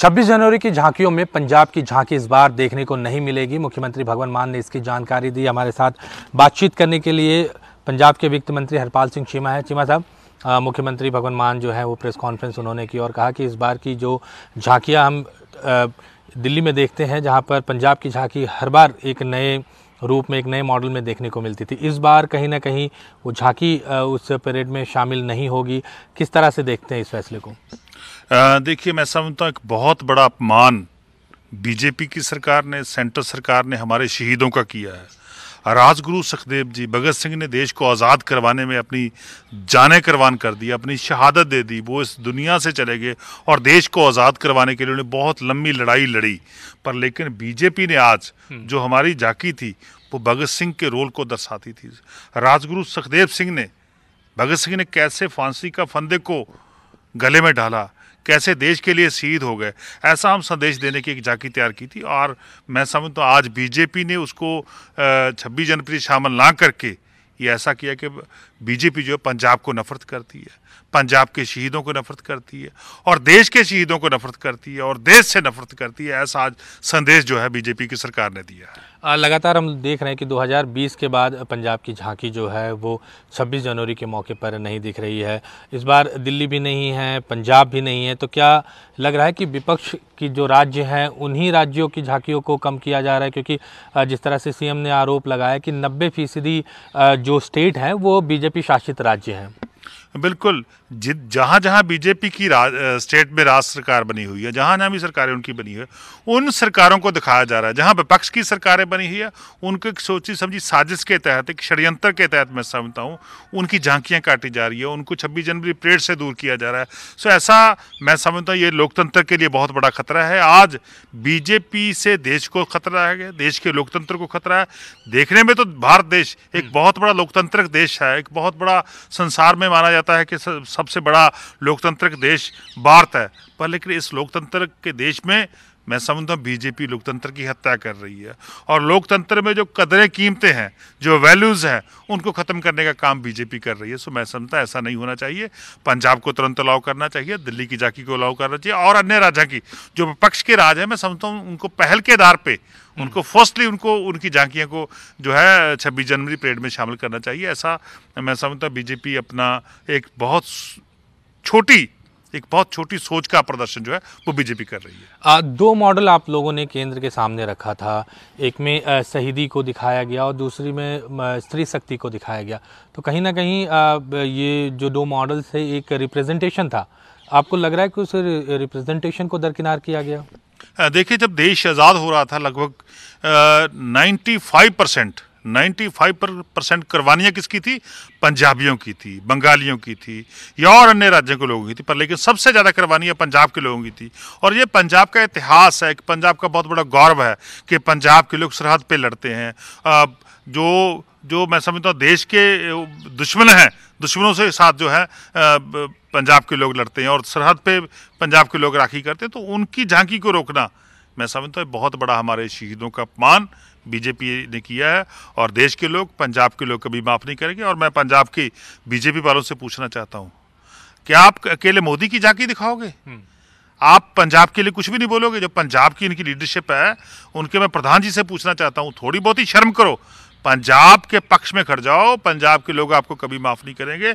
26 जनवरी की झांकियों में पंजाब की झांकी इस बार देखने को नहीं मिलेगी मुख्यमंत्री भगवान मान ने इसकी जानकारी दी हमारे साथ बातचीत करने के लिए पंजाब के वित्त मंत्री हरपाल सिंह चीमा है चीमा साहब मुख्यमंत्री भगवान मान जो है वो प्रेस कॉन्फ्रेंस उन्होंने की और कहा कि इस बार की जो झांकियाँ हम दिल्ली में देखते हैं जहाँ पर पंजाब की झांकी हर बार एक नए रूप में एक नए मॉडल में देखने को मिलती थी इस बार कहीं ना कहीं वो झांकी उस परेड में शामिल नहीं होगी किस तरह से देखते हैं इस फैसले को देखिए मैं समझता हूँ एक बहुत बड़ा अपमान बीजेपी की सरकार ने सेंटर सरकार ने हमारे शहीदों का किया है राजगुरु सुखदेव जी भगत सिंह ने देश को आज़ाद करवाने में अपनी जानें करवान कर दी अपनी शहादत दे दी वो इस दुनिया से चले गए और देश को आज़ाद करवाने के लिए उन्हें बहुत लंबी लड़ाई लड़ी पर लेकिन बीजेपी ने आज हम्म। जो हमारी झाकी थी वो भगत सिंह के रोल को दर्शाती थी राजगुरु सुखदेव सिंह ने भगत सिंह ने कैसे फांसी का फंदे को गले में डाला कैसे देश के लिए शहीद हो गए ऐसा हम संदेश देने की एक जाकी तैयार की थी और मैं समझता हूँ आज बीजेपी ने उसको छब्बीस जनवरी शामिल ना करके ये ऐसा किया कि बीजेपी जो है पंजाब को नफरत करती है पंजाब के शहीदों को नफरत करती है और देश के शहीदों को नफरत करती है और देश से नफरत करती है ऐसा आज संदेश जो है बीजेपी की सरकार ने दिया है लगातार हम देख रहे हैं कि 2020 के बाद पंजाब की झांकी जो है वो 26 जनवरी के मौके पर नहीं दिख रही है इस बार दिल्ली भी नहीं है पंजाब भी नहीं है तो क्या लग रहा है कि विपक्ष की जो राज्य हैं उन्हीं राज्यों की झांकियों को कम किया जा रहा है क्योंकि जिस तरह से सीएम ने आरोप लगाया कि नब्बे फीसदी जो स्टेट हैं वो बीजेपी शासित राज्य हैं बिल्कुल जिद जहाँ जहाँ बीजेपी की स्टेट में राज सरकार बनी हुई है जहाँ जहाँ भी सरकारें उनकी बनी हुई है उन सरकारों को दिखाया जा रहा है जहाँ विपक्ष की सरकारें बनी हुई है उनको एक सोची समझी साजिश के तहत एक षड्यंत्र के तहत मैं समझता हूँ उनकी झांकियाँ काटी जा रही है उनको छब्बीस जनवरी परेड से दूर किया जा रहा है सो ऐसा मैं समझता हूँ ये लोकतंत्र के लिए बहुत बड़ा खतरा है आज बीजेपी से देश को खतरा है देश के लोकतंत्र को खतरा है देखने में तो भारत देश एक हम्म। बहुत बड़ा लोकतंत्र देश है एक बहुत बड़ा संसार में माना जाता है कि सबसे बड़ा लोकतांत्रिक देश भारत है पर लेकिन इस लोकतंत्र के देश में मैं समझता हूँ बीजेपी लोकतंत्र की हत्या कर रही है और लोकतंत्र में जो कदरें कीमतें हैं जो वैल्यूज़ हैं उनको ख़त्म करने का काम बीजेपी कर रही है सो मैं समझता ऐसा नहीं होना चाहिए पंजाब को तुरंत अलाउ करना चाहिए दिल्ली की जाकी को अलाउ करना चाहिए और अन्य राज्यों की जो विपक्ष के राज हैं मैं समझता हूँ उनको पहल के आधार पर उनको फर्स्टली हम्म। उनको उनकी झांकियों को जो है छब्बीस जनवरी परेड में शामिल करना चाहिए ऐसा मैं समझता बीजेपी अपना एक बहुत छोटी एक बहुत छोटी सोच का प्रदर्शन जो है वो बीजेपी कर रही है आ, दो मॉडल आप लोगों ने केंद्र के सामने रखा था एक में शहीदी को दिखाया गया और दूसरी में स्त्री शक्ति को दिखाया गया तो कहीं ना कहीं आ, ये जो दो मॉडल्स है एक रिप्रेजेंटेशन था आपको लग रहा है कि उस रिप्रेजेंटेशन को दरकिनार किया गया देखिए जब देश आज़ाद हो रहा था लगभग नाइन्टी फाइव परसेंट नाइन्टी पर परसेंट कुर्बानियाँ किसकी थी पंजाबियों की थी बंगालियों की थी या और अन्य राज्यों के लोगों की थी पर लेकिन सबसे ज़्यादा कुर्बानियाँ पंजाब के लोगों की थी और ये पंजाब का इतिहास है कि पंजाब का बहुत बड़ा गौरव है कि पंजाब के लोग सरहद पर लड़ते हैं जो जो मैं समझता हूँ देश के दुश्मन हैं दुश्मनों से साथ जो है पंजाब के लोग लड़ते हैं और सरहद पे पंजाब के लोग राखी करते हैं तो उनकी झांकी को रोकना मैं समझता हूँ बहुत बड़ा हमारे शहीदों का अपमान बीजेपी ने किया है और देश के लोग पंजाब के लोग कभी माफ़ नहीं करेंगे और मैं पंजाब की बीजेपी वालों से पूछना चाहता हूँ क्या आप अकेले मोदी की जाके दिखाओगे हम्म। आप पंजाब के लिए कुछ भी नहीं बोलोगे जो पंजाब की इनकी लीडरशिप है उनके मैं प्रधान जी से पूछना चाहता हूँ थोड़ी बहुत ही शर्म करो पंजाब के पक्ष में खड़ जाओ पंजाब के लोग आपको कभी माफ नहीं करेंगे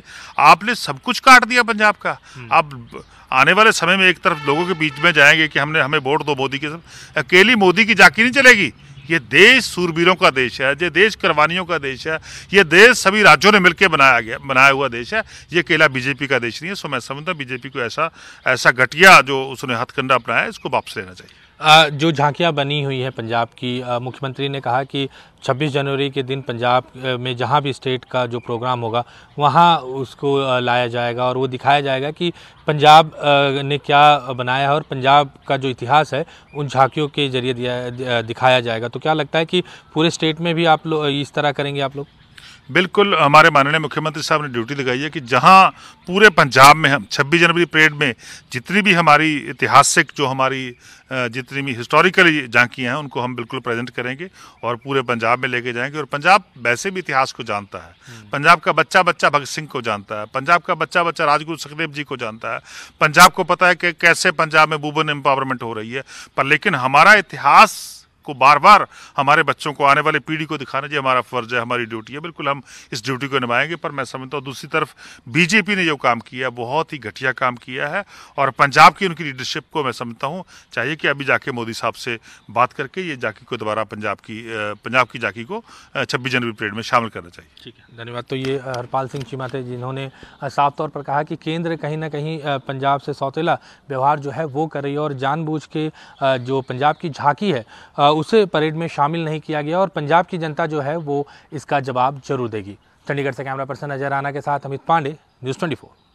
आपने सब कुछ काट दिया पंजाब का हम्म। आप आने वाले समय में एक तरफ लोगों के बीच में जाएंगे कि हमने हमें वोट दो मोदी के सब अकेली मोदी की जाकी नहीं चलेगी ये देश सूरबीरों का देश है ये देश करवानियों का देश है ये देश सभी राज्यों ने मिलकर बनाया गया बनाया हुआ देश है ये अकेला बीजेपी का देश नहीं है सो मैं समझता बीजेपी को ऐसा ऐसा घटिया जो उसने हथकंडा अपनाया इसको वापस लेना चाहिए जो झांकियां बनी हुई हैं पंजाब की मुख्यमंत्री ने कहा कि 26 जनवरी के दिन पंजाब में जहां भी स्टेट का जो प्रोग्राम होगा वहां उसको लाया जाएगा और वो दिखाया जाएगा कि पंजाब ने क्या बनाया है और पंजाब का जो इतिहास है उन झांकियों के जरिए दिखाया जाएगा तो क्या लगता है कि पूरे स्टेट में भी आप लोग इस तरह करेंगे आप लोग बिल्कुल हमारे माननीय मुख्यमंत्री साहब ने ड्यूटी लगाई है कि जहाँ पूरे पंजाब में हम 26 जनवरी परेड में जितनी भी हमारी ऐतिहासिक जो हमारी जितनी भी हिस्टोरिकली झांकियाँ हैं उनको हम बिल्कुल प्रेजेंट करेंगे और पूरे पंजाब में लेके जाएंगे और पंजाब वैसे भी इतिहास को जानता है हम्म। पंजाब का बच्चा बच्चा भगत सिंह को जानता है पंजाब का बच्चा बच्चा राजगुरु सुखदेव जी को जानता है पंजाब को पता है कि कैसे पंजाब में वूमन एम्पावरमेंट हो रही है पर लेकिन हमारा इतिहास को बार बार हमारे बच्चों को आने वाली पीढ़ी को दिखाना जी हमारा फर्ज है हमारी ड्यूटी है बिल्कुल हम इस ड्यूटी को निभाएंगे पर मैं समझता हूँ दूसरी तरफ बीजेपी ने जो काम किया बहुत ही घटिया काम किया है और पंजाब की उनकी लीडरशिप को मैं समझता हूँ चाहिए कि अभी जाके मोदी साहब से बात करके ये जाकी को दोबारा पंजाब की पंजाब की जाकी को छब्बीस जनवरी परेड में शामिल करना चाहिए ठीक है धन्यवाद तो ये हरपाल सिंह चीमा थे जिन्होंने साफ तौर पर कहा कि केंद्र कहीं ना कहीं पंजाब से सौतेला व्यवहार जो है वो कर रही है और जानबूझ के जो पंजाब की झांकी है उस परेड में शामिल नहीं किया गया और पंजाब की जनता जो है वो इसका जवाब जरूर देगी चंडीगढ़ से कैमरा पर्सन अजय राणा के साथ अमित पांडे न्यूज़ ट्वेंटी